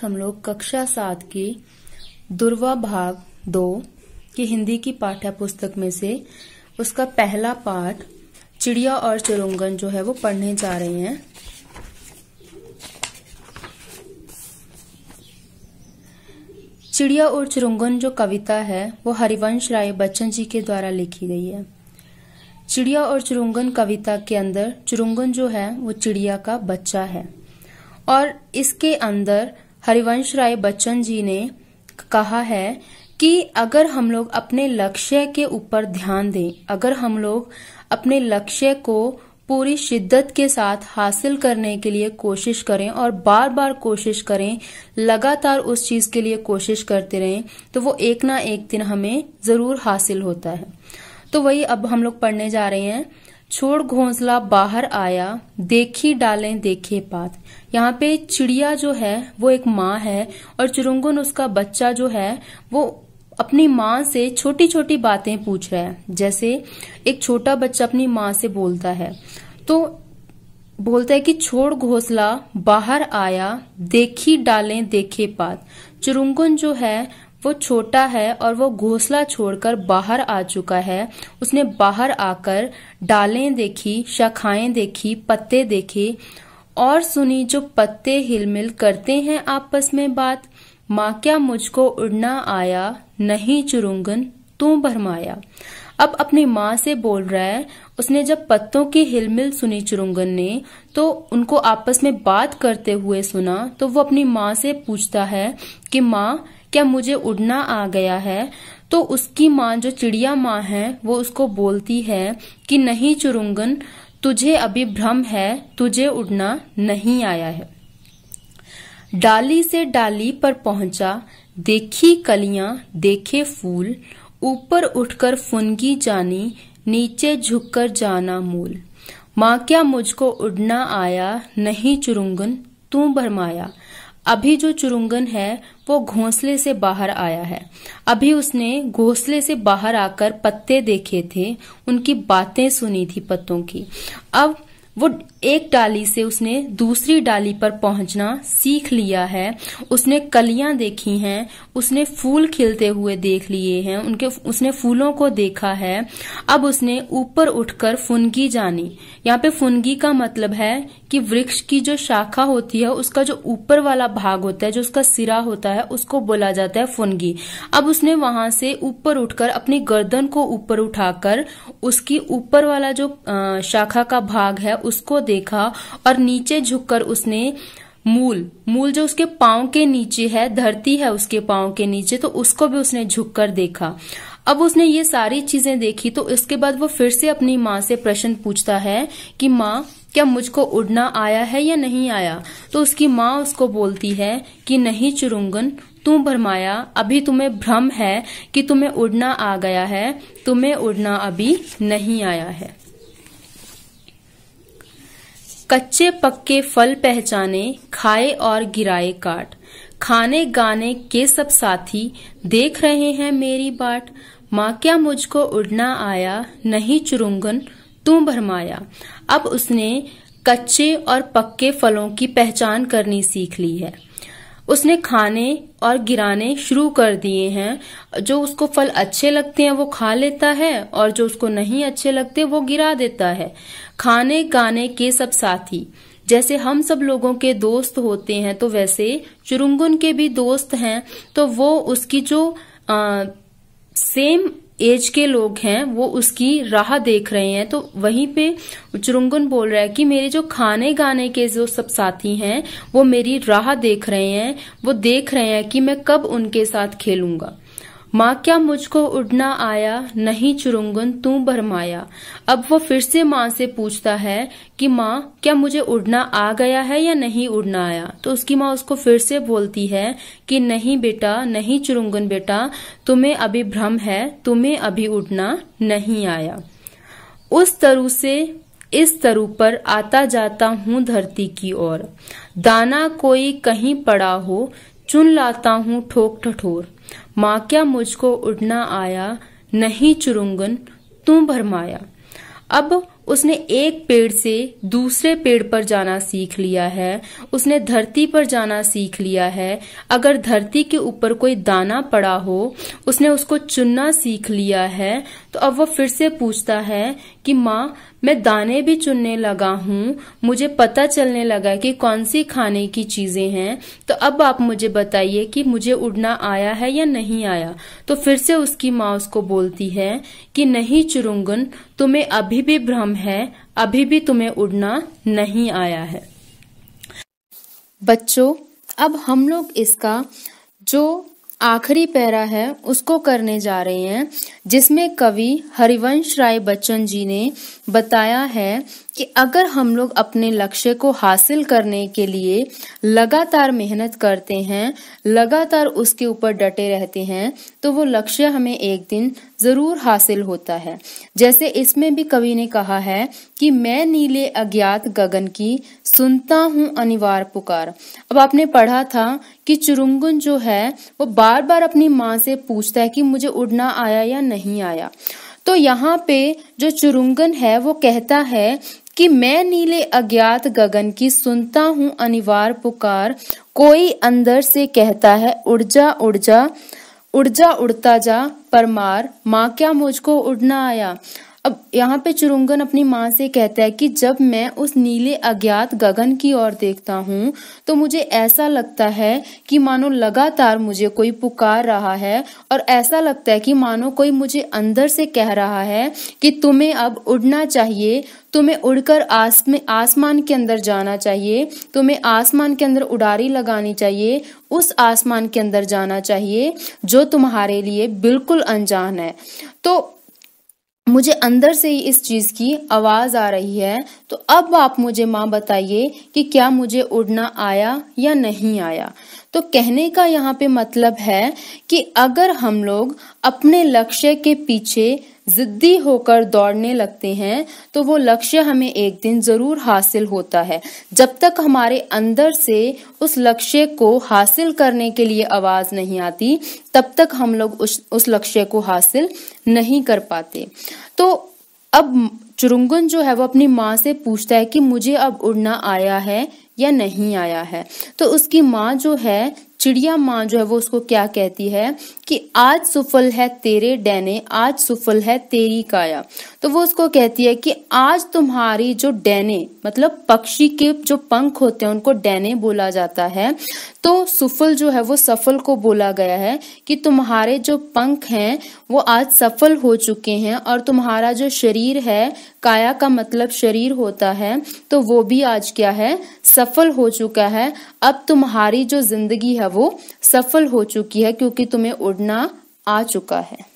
हम लोग कक्षा सात की दुर्वा भाग दो की हिंदी की पाठ्य पुस्तक में से उसका पहला पाठ चिड़िया और चुरंगन जो है वो पढ़ने जा रहे हैं चिड़िया और चुरंगन जो कविता है वो हरिवंश राय बच्चन जी के द्वारा लिखी गई है चिड़िया और चुरंगन कविता के अंदर चुरुंगन जो है वो चिड़िया का बच्चा है और इसके अंदर हरिवंश राय बच्चन जी ने कहा है कि अगर हम लोग अपने लक्ष्य के ऊपर ध्यान दें अगर हम लोग अपने लक्ष्य को पूरी शिद्दत के साथ हासिल करने के लिए कोशिश करें और बार बार कोशिश करें लगातार उस चीज के लिए कोशिश करते रहें तो वो एक ना एक दिन हमें जरूर हासिल होता है तो वही अब हम लोग पढ़ने जा रहे हैं छोड़ घोंसला बाहर आया देखी डालें देखे पात यहाँ पे चिड़िया जो है वो एक माँ है और चुरुंगुन उसका बच्चा जो है वो अपनी माँ से छोटी छोटी बातें पूछ रहा है जैसे एक छोटा बच्चा अपनी माँ से बोलता है तो बोलता है कि छोड़ घोंसला बाहर आया देखी डालें देखे पात चुरुंगुन जो है वो छोटा है और वो घोंसला छोड़कर बाहर आ चुका है उसने बाहर आकर डालें देखी शाखाएं देखी पत्ते देखे और सुनी जो पत्ते हिलमिल करते हैं आपस में बात माँ क्या मुझको उड़ना आया नहीं चुरुंगन तू भरमाया अब अपनी माँ से बोल रहा है उसने जब पत्तों की हिलमिल सुनी चुरुंगन ने तो उनको आपस में बात करते हुए सुना तो वो अपनी माँ से पूछता है कि माँ क्या मुझे उड़ना आ गया है तो उसकी माँ जो चिड़िया माँ है वो उसको बोलती है कि नहीं चुरुंगन तुझे अभी भ्रम है तुझे उड़ना नहीं आया है डाली से डाली पर पहुंचा देखी कलियां देखे फूल ऊपर उठकर फुनगी जानी नीचे झुककर जाना मूल माँ क्या मुझको उड़ना आया नहीं चुरुंगन तू भरमाया अभी जो चुरुंगन है वो घोंसले से बाहर आया है अभी उसने घोंसले से बाहर आकर पत्ते देखे थे उनकी बातें सुनी थी पत्तों की अब वो एक डाली से उसने दूसरी डाली पर पहुंचना सीख लिया है उसने कलियां देखी हैं उसने फूल खिलते हुए देख लिए हैं उनके उसने फूलों को देखा है अब उसने ऊपर उठकर फुनगी जानी यहाँ पे फुनगी का मतलब है कि वृक्ष की जो शाखा होती है उसका जो ऊपर वाला भाग होता है जो उसका सिरा होता है उसको बोला जाता है फुनगी अब उसने वहां से ऊपर उठकर अपनी गर्दन को ऊपर उठाकर उसकी ऊपर वाला जो शाखा का भाग है उसको देखा और नीचे झुककर उसने मूल मूल जो उसके पाओ के नीचे है धरती है उसके पाँव के नीचे तो उसको भी उसने झुककर देखा अब उसने ये सारी चीजें देखी तो इसके बाद वो फिर से अपनी माँ से प्रश्न पूछता है कि माँ क्या मुझको उड़ना आया है या नहीं आया तो उसकी माँ उसको बोलती है कि नहीं चुरुंगन तू भरमाया अभी तुम्हें भ्रम है कि तुम्हें उड़ना आ गया है तुम्हें उड़ना अभी नहीं आया है कच्चे पक्के फल पहचाने खाए और गिराए काट खाने गाने के सब साथी देख रहे हैं मेरी बाट माँ क्या मुझको उड़ना आया नहीं चुरुंगन तू भरमाया अब उसने कच्चे और पक्के फलों की पहचान करनी सीख ली है उसने खाने और गिराने शुरू कर दिए हैं जो उसको फल अच्छे लगते हैं वो खा लेता है और जो उसको नहीं अच्छे लगते वो गिरा देता है खाने गाने के सब साथी जैसे हम सब लोगों के दोस्त होते हैं तो वैसे चुरुंगुन के भी दोस्त हैं तो वो उसकी जो आ, सेम एज के लोग हैं वो उसकी राह देख रहे हैं तो वहीं पे चुरुंगन बोल रहा है कि मेरे जो खाने गाने के जो सब साथी हैं वो मेरी राह देख रहे हैं वो देख रहे हैं कि मैं कब उनके साथ खेलूंगा माँ क्या मुझको उड़ना आया नहीं चुरुंगन तू भरमाया अब वो फिर से माँ से पूछता है कि माँ क्या मुझे उड़ना आ गया है या नहीं उड़ना आया तो उसकी माँ उसको फिर से बोलती है कि नहीं बेटा नहीं चुरुंगन बेटा तुम्हें अभी भ्रम है तुम्हें अभी उड़ना नहीं आया उस तरु से इस तरु पर आता जाता हूँ धरती की ओर दाना कोई कहीं पड़ा हो चुन लाता हूँ ठोक थो माँ क्या मुझको उड़ना आया नहीं चुरुंगन तू भरमाया अब उसने एक पेड़ से दूसरे पेड़ पर जाना सीख लिया है उसने धरती पर जाना सीख लिया है अगर धरती के ऊपर कोई दाना पड़ा हो उसने उसको चुनना सीख लिया है तो अब वह फिर से पूछता है कि माँ मैं दाने भी चुनने लगा हूँ मुझे पता चलने लगा कि कौन सी खाने की चीजें हैं तो अब आप मुझे बताइए कि मुझे उड़ना आया है या नहीं आया तो फिर से उसकी माँ उसको बोलती है कि नहीं चुरुंगन तुम्हें अभी भी भ्रम है अभी भी तुम्हें उड़ना नहीं आया है बच्चों अब हम लोग इसका जो आखिरी पैरा है उसको करने जा रहे हैं जिसमें कवि हरिवंश राय बच्चन जी ने बताया है कि अगर हम लोग अपने लक्ष्य को हासिल करने के लिए लगातार मेहनत करते हैं लगातार उसके ऊपर डटे रहते हैं तो वो लक्ष्य हमें एक दिन ज़रूर हासिल होता है जैसे इसमें भी कवि ने कहा है कि मैं नीले अज्ञात गगन की सुनता हूँ अनिवार्य पुकार अब आपने पढ़ा था कि चुरुंगुन जो है वो बार बार अपनी माँ से पूछता है कि मुझे उड़ना आया या नहीं आया तो यहाँ पे जो चुरुंगन है वो कहता है कि मैं नीले अज्ञात गगन की सुनता हूँ अनिवार्य पुकार कोई अंदर से कहता है उर्जा उर्जा उर्जा उड़ता जा परमार माँ क्या मुझको उड़ना आया अब यहाँ पे चुरुंगन अपनी माँ से कहता है कि जब मैं उस नीले अज्ञात गगन की ओर देखता हूँ तो मुझे ऐसा लगता है कि मानो लगातार मुझे कोई पुकार रहा है और ऐसा लगता है कि मानो कोई मुझे अंदर से कह रहा है कि तुम्हें अब उड़ना चाहिए तुम्हें उड़कर आस आसमान के अंदर जाना चाहिए तुम्हें आसमान के अंदर उड़ारी लगानी चाहिए उस आसमान के अंदर जाना चाहिए जो तुम्हारे लिए बिल्कुल अनजान है तो मुझे अंदर से ही इस चीज़ की आवाज़ आ रही है तो अब आप मुझे माँ बताइए कि क्या मुझे उड़ना आया या नहीं आया तो कहने का यहाँ पे मतलब है कि अगर हम लोग अपने लक्ष्य के पीछे ज़िद्दी होकर दौड़ने लगते हैं तो वो लक्ष्य हमें एक दिन ज़रूर हासिल होता है जब तक हमारे अंदर से उस लक्ष्य को हासिल करने के लिए आवाज़ नहीं आती तब तक हम लोग उस उस लक्ष्य को हासिल नहीं कर पाते तो अब चुरुंगन जो है वो अपनी माँ से पूछता है कि मुझे अब उड़ना आया है या नहीं आया है तो उसकी माँ जो है चिड़िया माँ जो है वो उसको क्या कहती है कि आज सुफल है तेरे डैने आज सुफल है तेरी काया तो वो उसको कहती है कि आज तुम्हारी जो डैने मतलब पक्षी के जो पंख होते हैं उनको डैने बोला जाता है तो सुफल जो है वो सफल को बोला गया है कि तुम्हारे जो पंख हैं वो आज सफल हो चुके हैं और तुम्हारा जो शरीर है काया का मतलब शरीर होता है तो वो भी आज क्या है सफल हो चुका है अब तुम्हारी जो जिंदगी है वो सफल हो चुकी है क्योंकि तुम्हें उड़ना आ चुका है